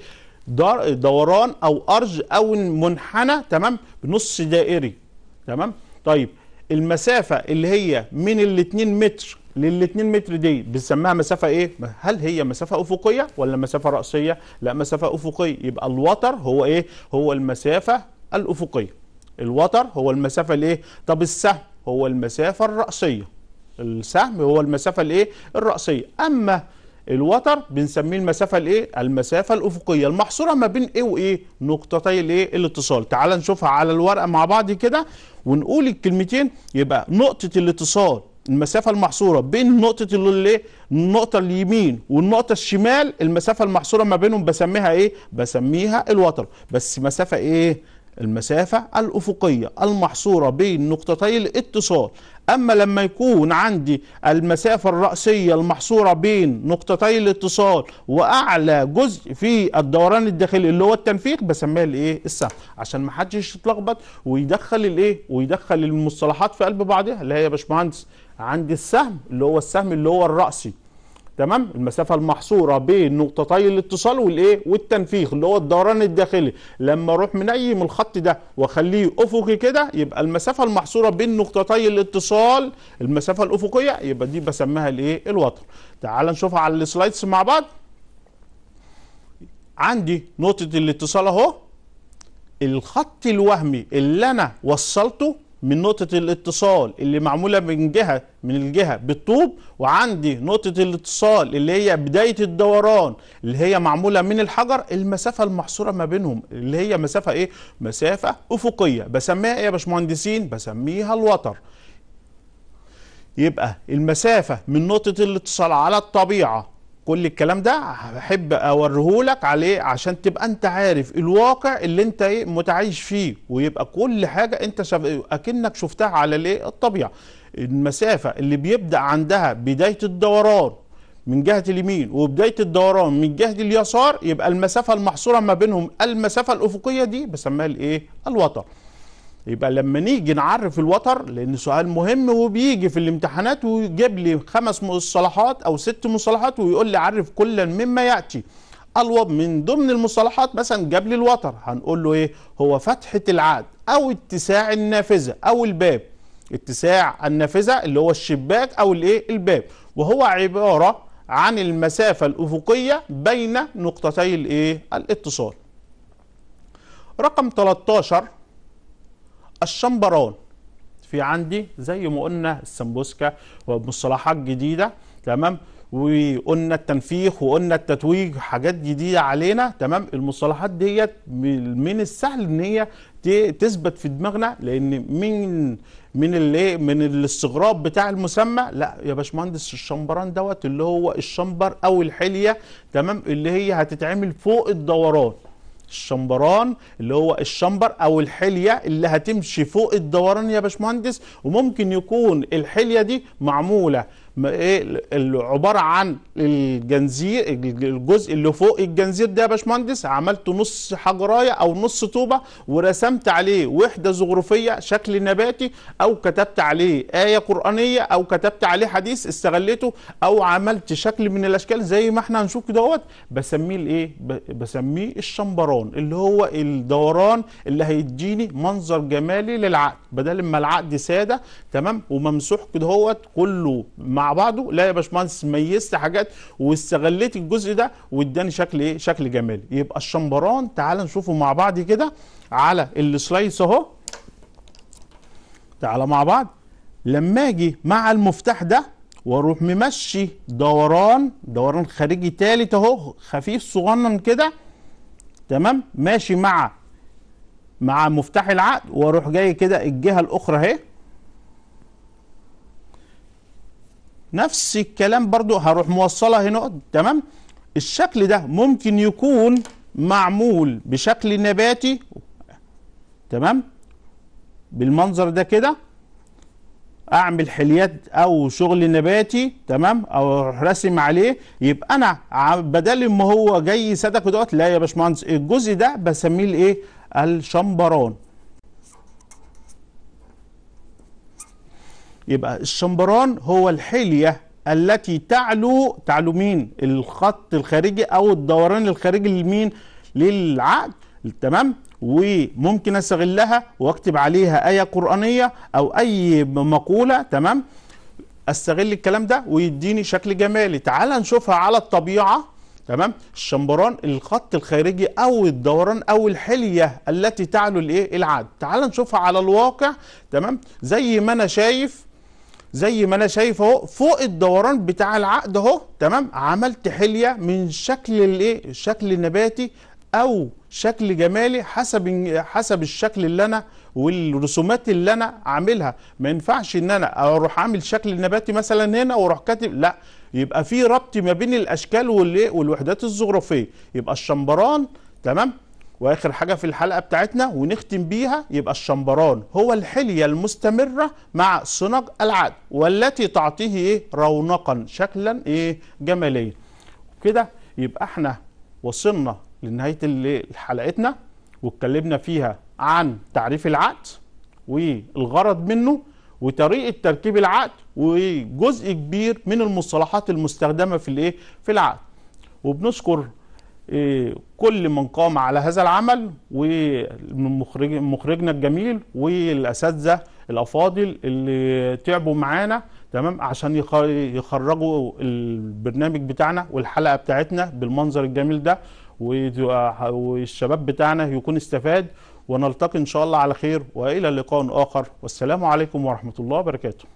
دوران او ارج او منحنى تمام بنص دائري تمام طيب المسافه اللي هي من ال 2 متر لل 2 متر دي بنسميها مسافه ايه هل هي مسافه افقيه ولا مسافه راسيه لا مسافه افقيه يبقى الوتر هو ايه هو المسافه الافقيه الوتر هو المسافه الايه طب السهم هو المسافه الراسيه السهم هو المسافه الايه الراسيه اما الوتر بنسميه المسافه الايه المسافه الافقيه المحصوره ما بين ايه وايه نقطتي الايه الاتصال تعال نشوفها على الورقه مع بعض كده ونقول الكلمتين يبقى نقطه الاتصال المسافه المحصوره بين نقطه اللي إيه؟ النقطه اليمين والنقطه الشمال المسافه المحصوره ما بينهم بسميها ايه بسميها الوتر بس مسافه ايه المسافة الأفقية المحصورة بين نقطتي الاتصال أما لما يكون عندي المسافة الرأسية المحصورة بين نقطتي الاتصال وأعلى جزء في الدوران الداخلي اللي هو التنفيق بسميها الإيه السهم عشان ما حدش يتلخبط ويدخل الإيه ويدخل المصطلحات في قلب بعضها اللي هي يا باشمهندس عندي السهم اللي هو السهم اللي هو الرأسي تمام المسافة المحصورة بين نقطتي الاتصال والايه والتنفيخ اللي هو الدوران الداخلي لما اروح منيم الخط ده واخليه افقي كده يبقى المسافة المحصورة بين نقطتي الاتصال المسافة الافقية يبقى دي بسميها الايه الوتر تعال نشوفها على السلايدز مع بعض عندي نقطة الاتصال اهو الخط الوهمي اللي انا وصلته من نقطة الاتصال اللي معمولة من جهة من الجهة بالطوب وعندي نقطة الاتصال اللي هي بداية الدوران اللي هي معمولة من الحجر المسافة المحصورة ما بينهم اللي هي مسافة ايه؟ مسافة أفقية بسميها ايه يا باشمهندسين؟ بسميها الوتر يبقى المسافة من نقطة الاتصال على الطبيعة كل الكلام ده هحب اوريهولك عليه عشان تبقى انت عارف الواقع اللي انت ايه متعايش فيه ويبقى كل حاجه انت شف... اكنك شفتها على الايه الطبيعه المسافه اللي بيبدا عندها بدايه الدوران من جهه اليمين وبدايه الدوران من جهه اليسار يبقى المسافه المحصوره ما بينهم المسافه الافقيه دي بسميها الايه الوتر يبقى لما نيجي نعرف الوتر لان سؤال مهم وبيجي في الامتحانات ويجيب لي خمس مصطلحات او ست مصطلحات ويقول لي عرف كلا مما ياتي الوب من ضمن المصطلحات مثلا جاب لي الوتر هنقول له ايه هو فتحه العاد او اتساع النافذه او الباب اتساع النافذه اللي هو الشباك او الايه الباب وهو عباره عن المسافه الافقيه بين نقطتي الايه الاتصال رقم 13 الشمبران في عندي زي ما قلنا السمبوسكا ومصطلحات جديده تمام وقلنا التنفيخ وقلنا التتويج حاجات جديده علينا تمام المصطلحات ديت من السهل ان هي تثبت في دماغنا لان من من الايه من الاستغراب بتاع المسمى لا يا باشمهندس الشمبران دوت اللي هو الشمبر او الحليه تمام اللي هي هتتعمل فوق الدوران الشمبران اللي هو الشمبر او الحليه اللي هتمشي فوق الدوران يا باشمهندس وممكن يكون الحليه دي معموله ايه عباره عن الجنزير الجزء اللي فوق الجنزير ده يا باشمهندس عملت نص حجرايه او نص طوبه ورسمت عليه وحده زخرفيه شكل نباتي او كتبت عليه ايه قرانيه او كتبت عليه حديث استغليته او عملت شكل من الاشكال زي ما احنا هنشوف كده اهوت بسميه الايه بسميه الشمبران اللي هو الدوران اللي هيديني منظر جمالي للعقد بدل ما العقد ساده تمام وممسوح كده اهوت كله مع مع بعضه لا يا باشمهندس ميزت حاجات واستغليت الجزء ده واداني شكل ايه شكل جمالي يبقى الشمبران تعال نشوفه مع بعض كده على السلايس اهو تعالى مع بعض لما اجي مع المفتاح ده واروح ممشي دوران دوران خارجي ثالث اهو خفيف صغنن كده تمام ماشي مع مع مفتاح العقد واروح جاي كده الجهه الاخرى اهي نفس الكلام برضو هروح موصلة هنا تمام الشكل ده ممكن يكون معمول بشكل نباتي تمام بالمنظر ده كده اعمل حليات او شغل نباتي تمام او راسم عليه يبقى انا بدل ما هو جاي سدك دوت لا يا باشمهندس الجزء ده بسميه الايه الشمبران يبقى الشمبران هو الحلية التي تعلو تعلو مين الخط الخارجي او الدوران الخارجي لمين للعقد تمام وممكن استغلها واكتب عليها ايه قرانيه او اي مقوله تمام استغل الكلام ده ويديني شكل جمالي تعال نشوفها على الطبيعه تمام الشمبران الخط الخارجي او الدوران او الحليه التي تعلو الايه العقد تعال نشوفها على الواقع تمام زي ما انا شايف زي ما انا شايف اهو فوق الدوران بتاع العقد اهو تمام عملت حليه من شكل الايه الشكل النباتي او شكل جمالي حسب حسب الشكل اللي انا والرسومات اللي انا عاملها ما ينفعش ان انا اروح عامل شكل نباتي مثلا هنا واروح كاتب لا يبقى في ربط ما بين الاشكال والايه والوحدات الجغرافيه يبقى الشمبران تمام واخر حاجه في الحلقه بتاعتنا ونختم بيها يبقى الشمبران هو الحليه المستمره مع سنق العقد والتي تعطيه ايه رونقا شكلا ايه جماليا كده يبقى احنا وصلنا لنهايه حلقتنا واتكلمنا فيها عن تعريف العقد والغرض منه وطريقه تركيب العقد وجزء كبير من المصطلحات المستخدمه في الايه في العقد وبنذكر إيه، كل من قام على هذا العمل ومخرجنا الجميل والاساتذه الافاضل اللي تعبوا معانا تمام عشان يخرجوا البرنامج بتاعنا والحلقه بتاعتنا بالمنظر الجميل ده والشباب بتاعنا يكون استفاد ونلتقي ان شاء الله على خير والى لقاء اخر والسلام عليكم ورحمه الله وبركاته